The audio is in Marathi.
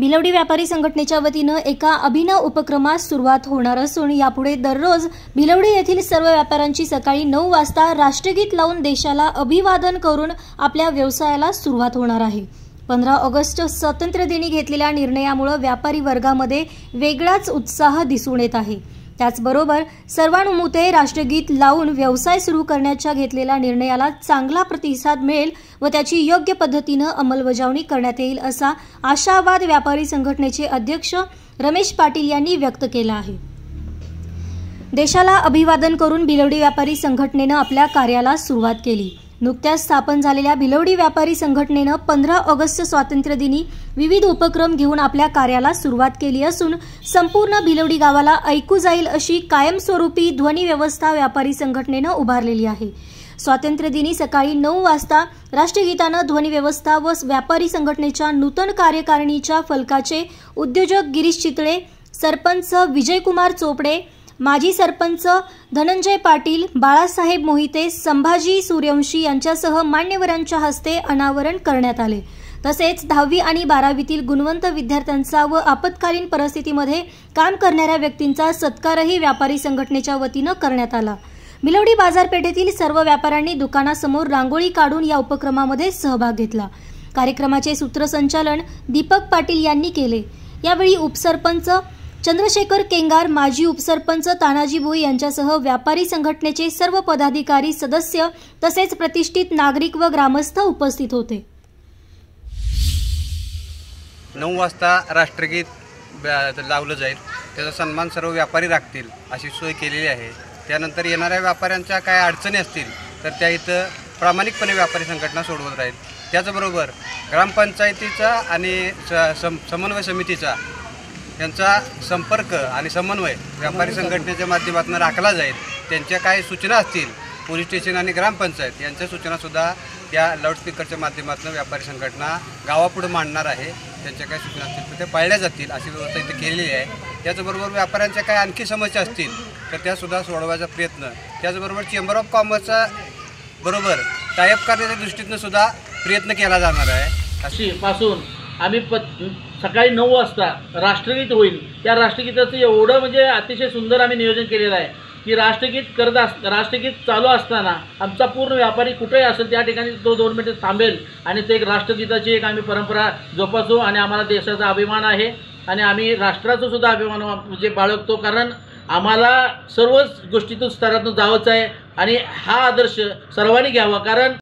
भिलवडी व्यापारी संघटनेच्या वतीनं एका अभिनव उपक्रमास सुरुवात होणार असून यापुढे दररोज भिलवडी येथील सर्व व्यापाऱ्यांची सकाळी नऊ वाजता राष्ट्रगीत लावून देशाला अभिवादन करून आपल्या व्यवसायाला सुरुवात होणार आहे पंधरा ऑगस्ट स्वातंत्र्यदिनी घेतलेल्या निर्णयामुळे व्यापारी वर्गामध्ये वेगळाच उत्साह दिसून येत आहे त्याचबरोबर सर्वानुमते राष्ट्रगीत लावून व्यवसाय सुरू करण्याच्या घेतलेल्या निर्णयाला चांगला प्रतिसाद मिळेल व त्याची योग्य पद्धतीनं अंमलबजावणी करण्यात येईल असा आशावाद व्यापारी संघटनेचे अध्यक्ष रमेश पाटील यांनी व्यक्त केला आहे देशाला अभिवादन करून बिलवडी व्यापारी संघटनेनं आपल्या कार्याला सुरुवात केली नुकत्याच स्थापन झालेल्या भिलवडी व्यापारी संघटनेनं पंधरा ऑगस्ट स्वातंत्र्यदिनी विविध उपक्रम घेऊन आपल्या कार्याला सुरुवात केली असून संपूर्ण भिलवडी गावाला ऐकू जाईल अशी कायमस्वरूपी व्यवस्था व्यापारी संघटनेनं उभारलेली आहे स्वातंत्र्यदिनी सकाळी नऊ वाजता राष्ट्रगीतानं व्यवस्था व व्यापारी संघटनेच्या नूतन कार्यकारिणीच्या फलकाचे उद्योजक गिरीश चितळे सरपंच विजयकुमार चोपडे माजी सरपंच धनंजय पाटील बाळासाहेब मोहिते संभाजी सूर्यवंशी यांच्यासह मान्यवरांच्या हस्ते अनावरण करण्यात आले तसेच दहावी आणि बारावीतील गुणवंत विद्यार्थ्यांचा व आपत्कालीन परिस्थितीमध्ये काम करणाऱ्या व्यक्तींचा सत्कारही व्यापारी संघटनेच्या वतीनं करण्यात आला मिलवडी बाजारपेठेतील सर्व व्यापाऱ्यांनी दुकानासमोर रांगोळी काढून या उपक्रमामध्ये सहभाग घेतला कार्यक्रमाचे सूत्रसंचालन दीपक पाटील यांनी केले यावेळी उपसरपंच चंद्रशेखर केंगार माजी उपसरपंच तानाजी भोई यांच्यासह व्यापारी संघटनेचे सर्व पदाधिकारी सदस्य तसेच प्रतिष्ठित नागरिक व ग्रामस्थ उपस्थित होते नऊ वाजता राष्ट्रगीत लावलं जाईल त्याचा सन्मान सर्व व्यापारी राखतील अशी सोय केलेली आहे त्यानंतर येणाऱ्या व्यापाऱ्यांच्या काय अडचणी असतील तर त्या इथं प्रामाणिकपणे व्यापारी संघटना सोडवत राहील त्याचबरोबर ग्रामपंचायतीचा आणि समन्वय समितीचा यांचा संपर्क आणि समन्वय व्यापारी संघटनेच्या माध्यमातून राखला जाईल त्यांच्या काही सूचना असतील पोलीस स्टेशन आणि ग्रामपंचायत यांच्या सूचनासुद्धा या लाऊडस्पीकरच्या माध्यमातून व्यापारी संघटना गावापुढं मांडणार आहे त्यांच्या काही सूचना असतील तर त्या पाळल्या जातील अशी व्यवस्था इथे केलेली आहे त्याचबरोबर व्यापाऱ्यांच्या काही आणखी समस्या असतील तर त्यासुद्धा सोडवायचा प्रयत्न त्याचबरोबर चेंबर ऑफ कॉमर्सचा बरोबर टायअप करण्याच्या दृष्टीतनं सुद्धा प्रयत्न केला जाणार आहे अशी पासून आम्ही प सकाळी नऊ वाजता राष्ट्रगीत होईल त्या राष्ट्रगीताचं एवढं म्हणजे अतिशय सुंदर आम्ही नियोजन केलेलं आहे की राष्ट्रगीत करत अस राष्ट्रगीत चालू असताना आमचा पूर्ण व्यापारी कुठेही असेल त्या ठिकाणी तो दोन मिनटं थांबेल आणि ते एक राष्ट्रगीताची एक आम्ही परंपरा जोपासू आणि आम्हाला देशाचा अभिमान आहे आणि आम्ही राष्ट्राचा सुद्धा अभिमान म्हणजे बाळगतो कारण आम्हाला सर्वच गोष्टीतून स्तरातून जावंच आहे आणि हा आदर्श सर्वांनी घ्यावा कारण